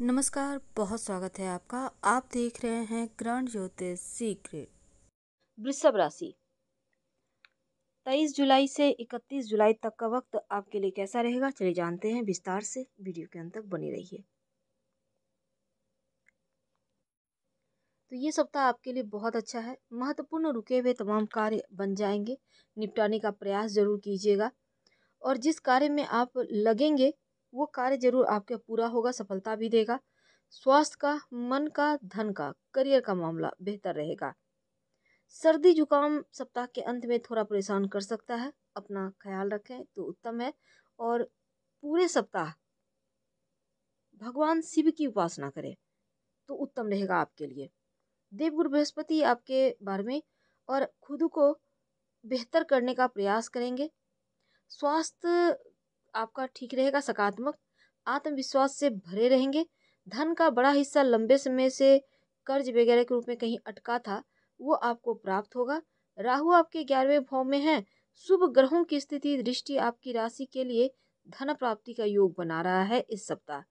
नमस्कार बहुत स्वागत है आपका आप देख रहे हैं ग्रांड ज्योतिष सीक्रेट वृषभ राशि तेईस जुलाई से इकतीस जुलाई तक का वक्त आपके लिए कैसा रहेगा चले जानते हैं विस्तार से वीडियो के अंत तक बने रहिए तो ये सप्ताह आपके लिए बहुत अच्छा है महत्वपूर्ण रुके हुए तमाम कार्य बन जाएंगे निपटाने का प्रयास जरूर कीजिएगा और जिस कार्य में आप लगेंगे वो कार्य जरूर आपके पूरा होगा सफलता भी देगा स्वास्थ्य का मन का धन का करियर का मामला बेहतर रहेगा सर्दी जुकाम सप्ताह के अंत में थोड़ा परेशान कर सकता है अपना ख्याल रखें तो उत्तम है और पूरे सप्ताह भगवान शिव की उपासना करें तो उत्तम रहेगा आपके लिए देवगुरु बृहस्पति आपके बारे में और खुद को बेहतर करने का प्रयास करेंगे स्वास्थ्य आपका ठीक रहेगा सकारात्मक आत्मविश्वास से भरे रहेंगे धन का बड़ा हिस्सा लंबे समय से कर्ज वगैरह के रूप में कहीं अटका था वो आपको प्राप्त होगा राहु आपके ग्यारहवें भाव में है शुभ ग्रहों की स्थिति दृष्टि आपकी राशि के लिए धन प्राप्ति का योग बना रहा है इस सप्ताह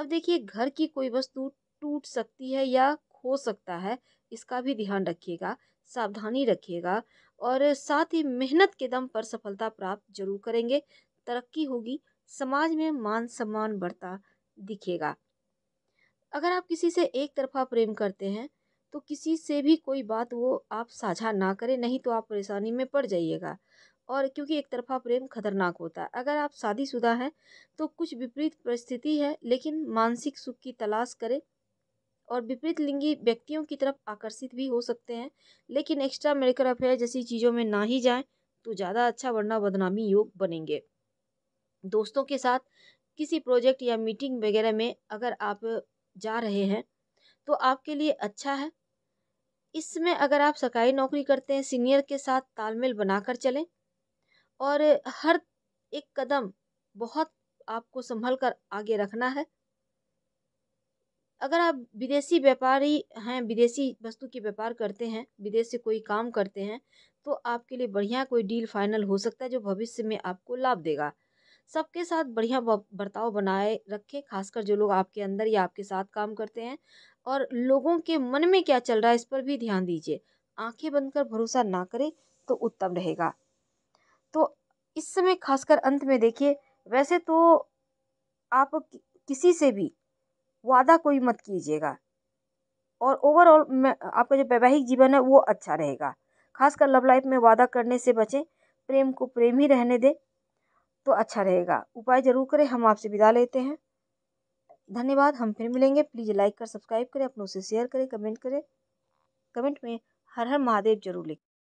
अब देखिए घर की कोई वस्तु टूट सकती है या खो सकता है इसका भी ध्यान रखिएगा सावधानी रखिएगा और साथ ही मेहनत के दम पर सफलता प्राप्त जरूर करेंगे तरक्की होगी समाज में मान सम्मान बढ़ता दिखेगा अगर आप किसी से एक तरफा प्रेम करते हैं तो किसी से भी कोई बात वो आप साझा ना करें नहीं तो आप परेशानी में पड़ जाइएगा और क्योंकि एक तरफा प्रेम खतरनाक होता है अगर आप शादीशुदा हैं तो कुछ विपरीत परिस्थिति है लेकिन मानसिक सुख की तलाश करें और विपरीत लिंगी व्यक्तियों की तरफ आकर्षित भी हो सकते हैं लेकिन एक्स्ट्रा मेरिकल अफेयर जैसी चीज़ों में ना ही जाएं तो ज़्यादा अच्छा वरना बदनामी योग बनेंगे दोस्तों के साथ किसी प्रोजेक्ट या मीटिंग वगैरह में अगर आप जा रहे हैं तो आपके लिए अच्छा है इसमें अगर आप सरकारी नौकरी करते हैं सीनियर के साथ तालमेल बनाकर चलें और हर एक कदम बहुत आपको संभल कर आगे रखना है अगर आप विदेशी व्यापारी हैं विदेशी वस्तु की व्यापार करते हैं विदेश से कोई काम करते हैं तो आपके लिए बढ़िया कोई डील फाइनल हो सकता है जो भविष्य में आपको लाभ देगा सबके साथ बढ़िया बर्ताव बनाए रखें खासकर जो लोग आपके अंदर या आपके साथ काम करते हैं और लोगों के मन में क्या चल रहा है इस पर भी ध्यान दीजिए आंखें बंद कर भरोसा ना करें तो उत्तम रहेगा तो इस समय खासकर अंत में देखिए वैसे तो आप किसी से भी वादा कोई मत कीजिएगा और ओवरऑल आपका जो वैवाहिक जीवन है वो अच्छा रहेगा खासकर लव लाइफ में वादा करने से बचें प्रेम को प्रेम ही रहने दें तो अच्छा रहेगा उपाय ज़रूर करें हम आपसे विदा लेते हैं धन्यवाद हम फिर मिलेंगे प्लीज़ लाइक कर सब्सक्राइब करें अपनों से शेयर करें कमेंट करें कमेंट में हर हर महादेव ज़रूर लिखें